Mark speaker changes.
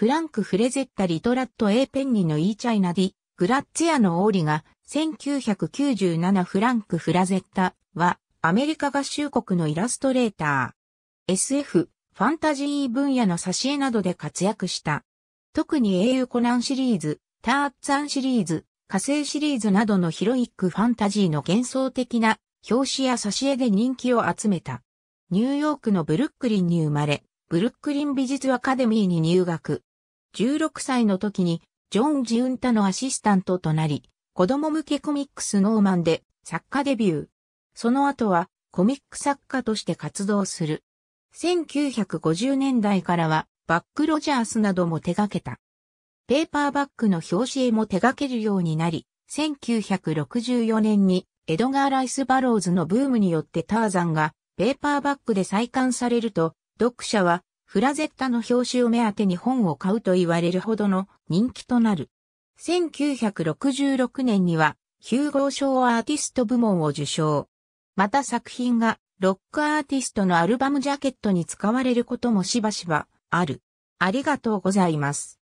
Speaker 1: フランク・フレゼッタ・リトラット・エーペンニのイーチャイナディ、グラッツィアのオーリが、1997フランク・フラゼッタは、アメリカ合衆国のイラストレーター。SF、ファンタジー分野の挿絵などで活躍した。特に英雄コナンシリーズ、ターッツァンシリーズ、火星シリーズなどのヒロイックファンタジーの幻想的な表紙や挿絵で人気を集めた。ニューヨークのブルックリンに生まれ、ブルックリン美術アカデミーに入学。16歳の時にジョン・ジウンタのアシスタントとなり、子供向けコミックスノーマンで作家デビュー。その後はコミック作家として活動する。1950年代からはバックロジャースなども手掛けた。ペーパーバックの表紙絵も手掛けるようになり、1964年にエドガー・ライス・バローズのブームによってターザンがペーパーバックで再刊されると、読者はフラゼッタの表紙を目当てに本を買うと言われるほどの人気となる。1966年には、ヒューゴー賞アーティスト部門を受賞。また作品が、ロックアーティストのアルバムジャケットに使われることもしばしば、ある。ありがとうございます。